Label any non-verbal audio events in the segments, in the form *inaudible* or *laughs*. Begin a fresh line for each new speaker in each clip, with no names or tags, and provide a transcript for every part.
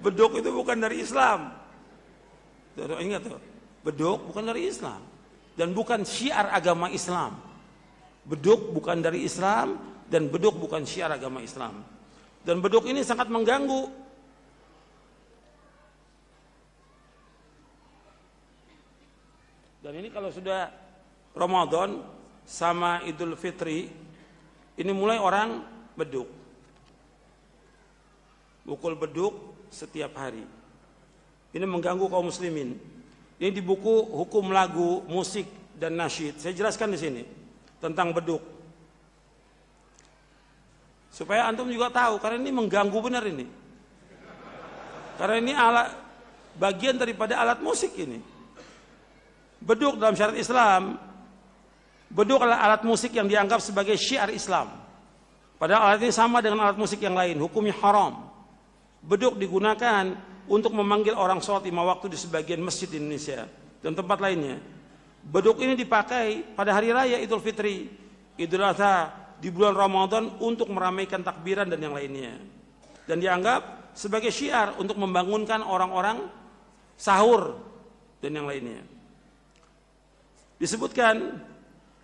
beduk itu bukan dari Islam. ingat tuh, beduk bukan dari Islam dan bukan syiar agama Islam. Beduk bukan dari Islam dan beduk bukan syiar agama Islam. Dan beduk ini sangat mengganggu Dan ini kalau sudah Ramadan sama Idul Fitri, ini mulai orang beduk. Mukul beduk setiap hari. Ini mengganggu kaum muslimin. Ini di buku hukum lagu, musik dan nasyid. Saya jelaskan di sini tentang beduk. Supaya antum juga tahu karena ini mengganggu benar ini. Karena ini alat bagian daripada alat musik ini. Beduk dalam syariat Islam beduk adalah alat musik yang dianggap sebagai syiar Islam. Padahal alat ini sama dengan alat musik yang lain, hukumnya haram. Beduk digunakan untuk memanggil orang sholat lima waktu di sebagian masjid di Indonesia dan tempat lainnya. Beduk ini dipakai pada hari raya Idul Fitri, Idul Adha, di bulan Ramadan untuk meramaikan takbiran dan yang lainnya. Dan dianggap sebagai syiar untuk membangunkan orang-orang sahur dan yang lainnya. Disebutkan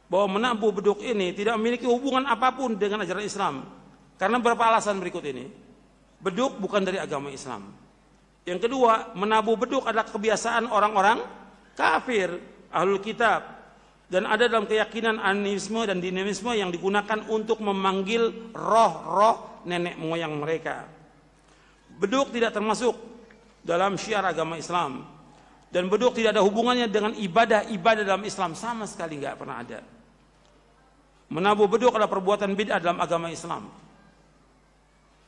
bahwa menabuh beduk ini tidak memiliki hubungan apapun dengan ajaran Islam karena beberapa alasan berikut ini beduk bukan dari agama Islam. Yang kedua, menabuh beduk adalah kebiasaan orang-orang kafir, ahlul kitab. Dan ada dalam keyakinan animisme dan dinamisme yang digunakan untuk memanggil roh-roh nenek moyang mereka. Beduk tidak termasuk dalam syiar agama Islam. Dan beduk tidak ada hubungannya dengan ibadah-ibadah dalam Islam. Sama sekali nggak pernah ada. Menabuh beduk adalah perbuatan bid'ah dalam agama Islam.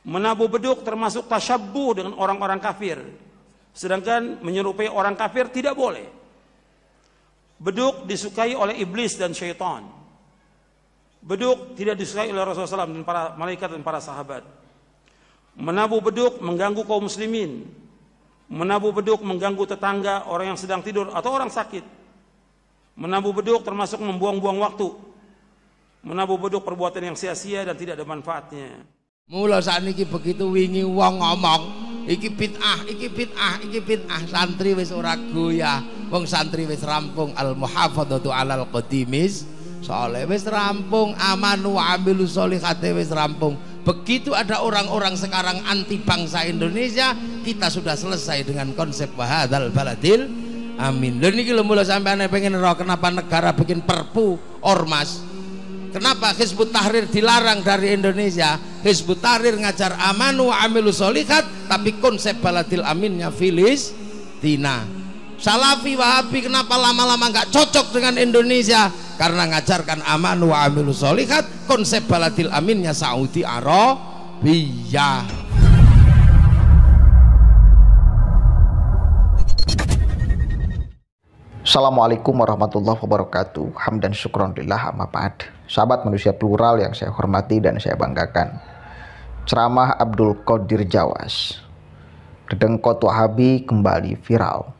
Menabu beduk termasuk tasyabbu dengan orang-orang kafir. Sedangkan menyerupai orang kafir tidak boleh. Beduk disukai oleh iblis dan syaitan. Beduk tidak disukai oleh Rasulullah SAW dan para malaikat dan para sahabat. Menabu beduk mengganggu kaum muslimin. menabu beduk mengganggu tetangga, orang yang sedang tidur atau orang sakit. menabu beduk termasuk membuang-buang waktu. menabu beduk perbuatan yang sia-sia dan tidak ada manfaatnya. Mula ini begitu wingi wong ngomong, iki ah, iki bid'ah, iki ah santri wis ora goyah. Wong santri wis rampung al ala alal qadimis soleh wis rampung amanu wa amilu solihate wis rampung begitu ada orang-orang sekarang anti bangsa Indonesia kita sudah selesai dengan konsep wahadal baladil amin dan ini mula sampai aneh pengen roh kenapa negara bikin perpu ormas Kenapa Hizbut Tahrir dilarang dari Indonesia? Hizbut Tahrir ngajar amanu amilu solihat, tapi konsep baladil aminnya Filis Tina. Salafi Wahabi kenapa lama-lama nggak cocok dengan Indonesia? Karena ngajarkan amanu amilu solihat, konsep baladil aminnya Saudi Arabia.
Assalamualaikum warahmatullahi wabarakatuh. Hamdan syukron lillah amma ba'd. Sahabat manusia plural yang saya hormati dan saya banggakan. Ceramah Abdul Qadir Jawas. Redengkot Wahabi kembali viral.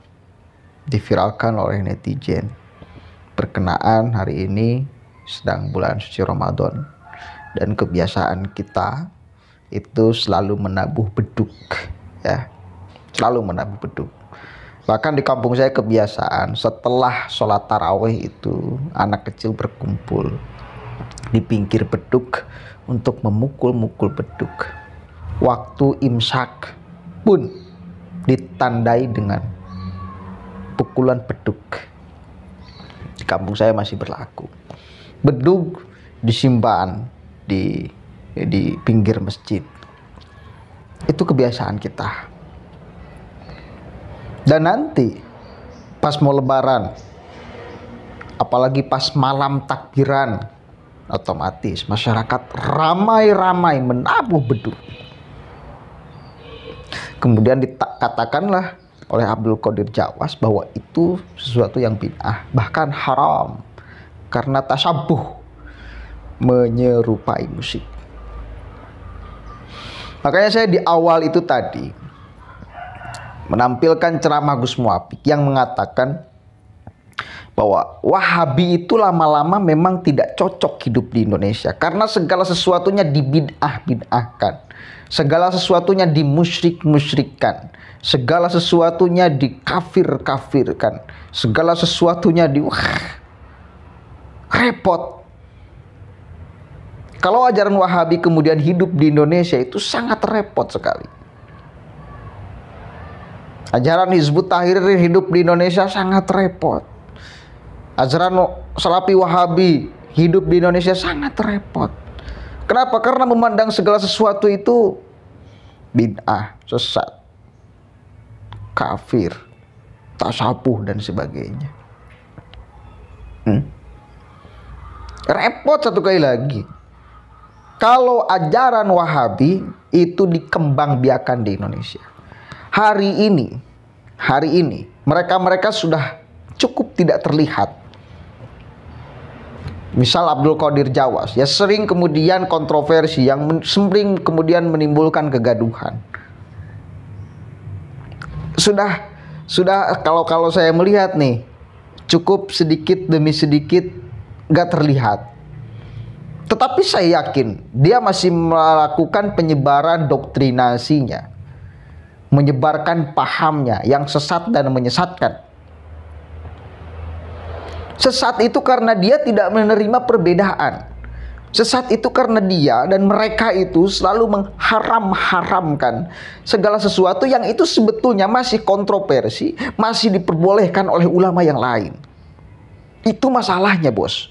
Diviralkan oleh netizen. Perkenaan hari ini sedang bulan suci Ramadan. Dan kebiasaan kita itu selalu menabuh beduk ya. Selalu menabuh beduk Bahkan di kampung saya kebiasaan setelah sholat tarawih itu anak kecil berkumpul di pinggir beduk untuk memukul-mukul beduk. Waktu imsak pun ditandai dengan pukulan beduk. Di kampung saya masih berlaku. Beduk disimpan di di pinggir masjid. Itu kebiasaan kita dan nanti pas mau lebaran, apalagi pas malam takbiran, otomatis masyarakat ramai-ramai menabuh beduk. Kemudian dikatakanlah oleh Abdul Qadir Jawas bahwa itu sesuatu yang bid'ah, bahkan haram karena tasabuh menyerupai musik. Makanya saya di awal itu tadi menampilkan ceramah Gus Muafik yang mengatakan bahwa Wahabi itu lama-lama memang tidak cocok hidup di Indonesia karena segala sesuatunya dibid'ah-bid'ahkan. Segala sesuatunya dimusyrik-musyrikkan. Segala sesuatunya dikafir-kafirkan. Segala sesuatunya di wah, repot. Kalau ajaran Wahabi kemudian hidup di Indonesia itu sangat repot sekali. Ajaran Hizbut Tahrir hidup di Indonesia sangat repot. Ajaran Salafi Wahabi hidup di Indonesia sangat repot. Kenapa? Karena memandang segala sesuatu itu bid'ah, sesat, kafir, tasapuh dan sebagainya. Hmm? Repot satu kali lagi. Kalau ajaran Wahabi itu dikembangbiakan di Indonesia hari ini, hari ini mereka-mereka sudah cukup tidak terlihat. Misal Abdul Qadir Jawas, ya sering kemudian kontroversi yang men- sering kemudian menimbulkan kegaduhan. Sudah sudah kalau kalau saya melihat nih cukup sedikit demi sedikit gak terlihat. Tetapi saya yakin dia masih melakukan penyebaran doktrinasinya menyebarkan pahamnya yang sesat dan menyesatkan. Sesat itu karena dia tidak menerima perbedaan. Sesat itu karena dia dan mereka itu selalu mengharam-haramkan segala sesuatu yang itu sebetulnya masih kontroversi, masih diperbolehkan oleh ulama yang lain. Itu masalahnya, Bos.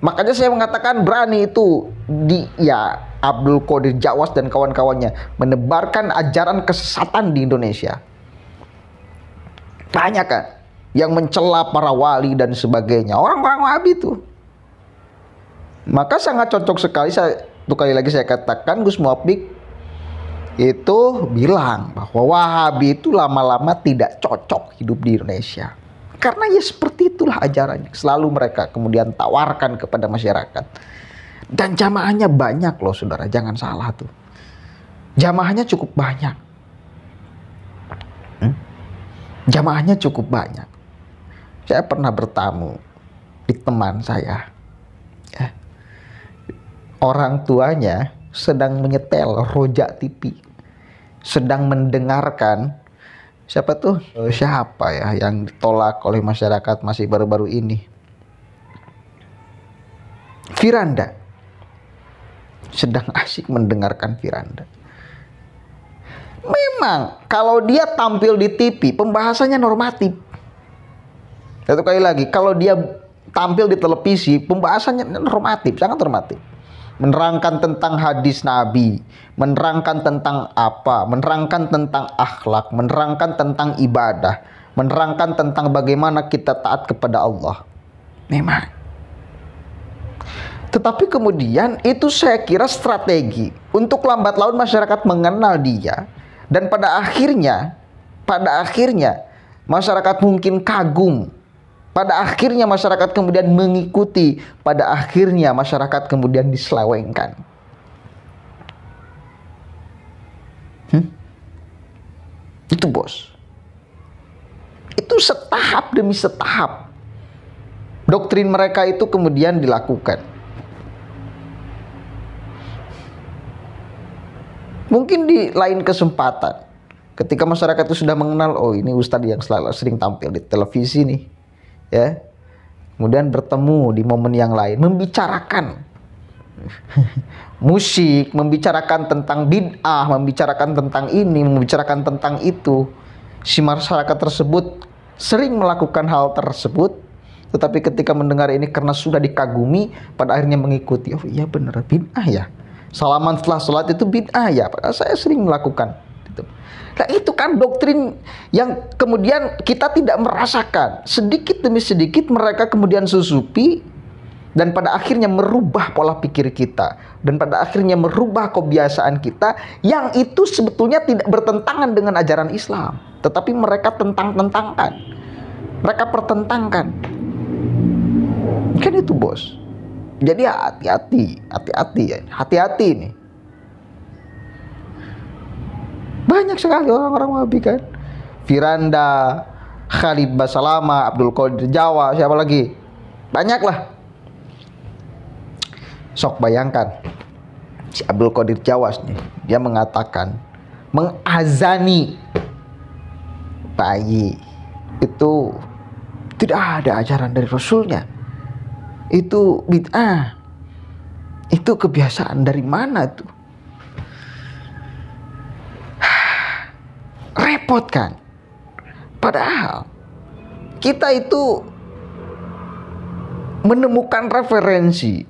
Makanya saya mengatakan berani itu di ya Abdul Qadir Jawas dan kawan-kawannya menebarkan ajaran kesesatan di Indonesia. Banyak kan yang mencela para wali dan sebagainya. Orang-orang wahabi itu. Maka sangat cocok sekali saya satu kali lagi saya katakan Gus Mopik itu bilang bahwa Wahabi itu lama-lama tidak cocok hidup di Indonesia. Karena ya seperti itulah ajarannya. Selalu mereka kemudian tawarkan kepada masyarakat dan jamaahnya banyak loh saudara, jangan salah tuh. Jamaahnya cukup banyak. Hmm? Jamaahnya cukup banyak. Saya pernah bertamu di teman saya. Eh, orang tuanya sedang menyetel rojak TV. Sedang mendengarkan siapa tuh oh, iya. siapa ya yang ditolak oleh masyarakat masih baru-baru ini Firanda sedang asyik mendengarkan Firanda. Memang kalau dia tampil di TV pembahasannya normatif. Satu kali lagi, kalau dia tampil di televisi pembahasannya normatif, sangat normatif. Menerangkan tentang hadis Nabi, menerangkan tentang apa, menerangkan tentang akhlak, menerangkan tentang ibadah, menerangkan tentang bagaimana kita taat kepada Allah. Memang tetapi kemudian itu saya kira strategi untuk lambat laun masyarakat mengenal dia dan pada akhirnya pada akhirnya masyarakat mungkin kagum. Pada akhirnya masyarakat kemudian mengikuti, pada akhirnya masyarakat kemudian diselewengkan. Hmm? Itu bos. Itu setahap demi setahap. Doktrin mereka itu kemudian dilakukan. Mungkin di lain kesempatan ketika masyarakat itu sudah mengenal oh ini ustadz yang selalu sering tampil di televisi nih ya kemudian bertemu di momen yang lain membicarakan *laughs* musik membicarakan tentang bid'ah membicarakan tentang ini membicarakan tentang itu si masyarakat tersebut sering melakukan hal tersebut tetapi ketika mendengar ini karena sudah dikagumi pada akhirnya mengikuti oh iya bener bid'ah ya Salaman setelah sholat itu bid'ah ya. Padahal saya sering melakukan. Gitu. Nah itu kan doktrin yang kemudian kita tidak merasakan. Sedikit demi sedikit mereka kemudian susupi dan pada akhirnya merubah pola pikir kita dan pada akhirnya merubah kebiasaan kita yang itu sebetulnya tidak bertentangan dengan ajaran Islam tetapi mereka tentang-tentangkan mereka pertentangkan kan itu bos jadi hati-hati, hati-hati ya, hati-hati nih. Banyak sekali orang-orang Wahabi kan. Firanda, Khalid Basalama, Abdul Qadir Jawa, siapa lagi? Banyak lah. Sok bayangkan si Abdul Qadir Jawa nih, dia mengatakan mengazani bayi itu tidak ada ajaran dari Rasulnya itu bid'ah. Itu kebiasaan dari mana tuh? *sighs* Repot kan? Padahal kita itu menemukan referensi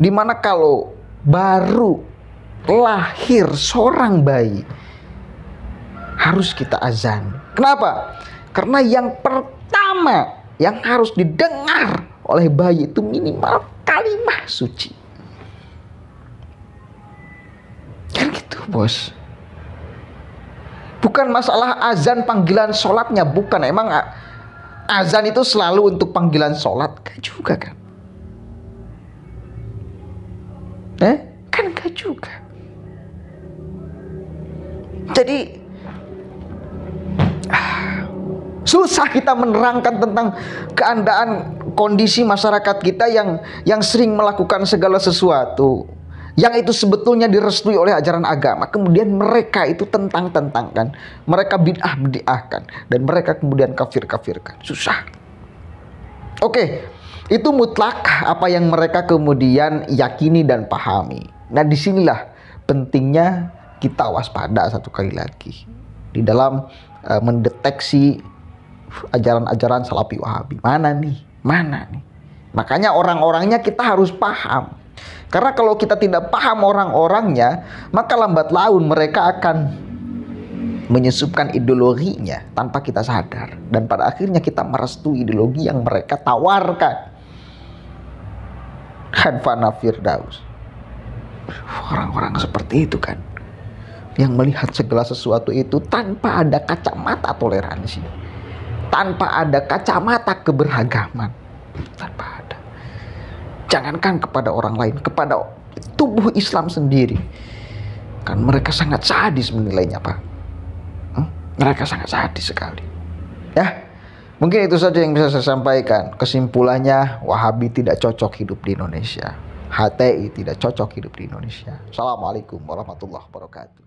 di mana kalau baru lahir seorang bayi harus kita azan. Kenapa? Karena yang pertama yang harus didengar oleh bayi itu minimal kalimah suci. Kan gitu bos. Bukan masalah azan panggilan sholatnya, bukan. Emang azan itu selalu untuk panggilan sholat? Gak juga kan. Eh? Kan gak juga. Jadi ah, susah kita menerangkan tentang keandaan kondisi masyarakat kita yang yang sering melakukan segala sesuatu yang itu sebetulnya direstui oleh ajaran agama kemudian mereka itu tentang tentangkan mereka bid'ah bid'ahkan dan mereka kemudian kafir kafirkan susah oke itu mutlak apa yang mereka kemudian yakini dan pahami nah disinilah pentingnya kita waspada satu kali lagi di dalam uh, mendeteksi ajaran-ajaran salafi wahabi mana nih mana nih? Makanya orang-orangnya kita harus paham. Karena kalau kita tidak paham orang-orangnya, maka lambat laun mereka akan menyusupkan ideologinya tanpa kita sadar. Dan pada akhirnya kita merestui ideologi yang mereka tawarkan. Hanfana Firdaus. Orang-orang seperti itu kan. Yang melihat segala sesuatu itu tanpa ada kacamata toleransi tanpa ada kacamata keberagaman tanpa ada jangankan kepada orang lain kepada tubuh Islam sendiri kan mereka sangat sadis menilainya pak hmm? mereka sangat sadis sekali ya mungkin itu saja yang bisa saya sampaikan kesimpulannya Wahabi tidak cocok hidup di Indonesia HTI tidak cocok hidup di Indonesia Assalamualaikum warahmatullahi wabarakatuh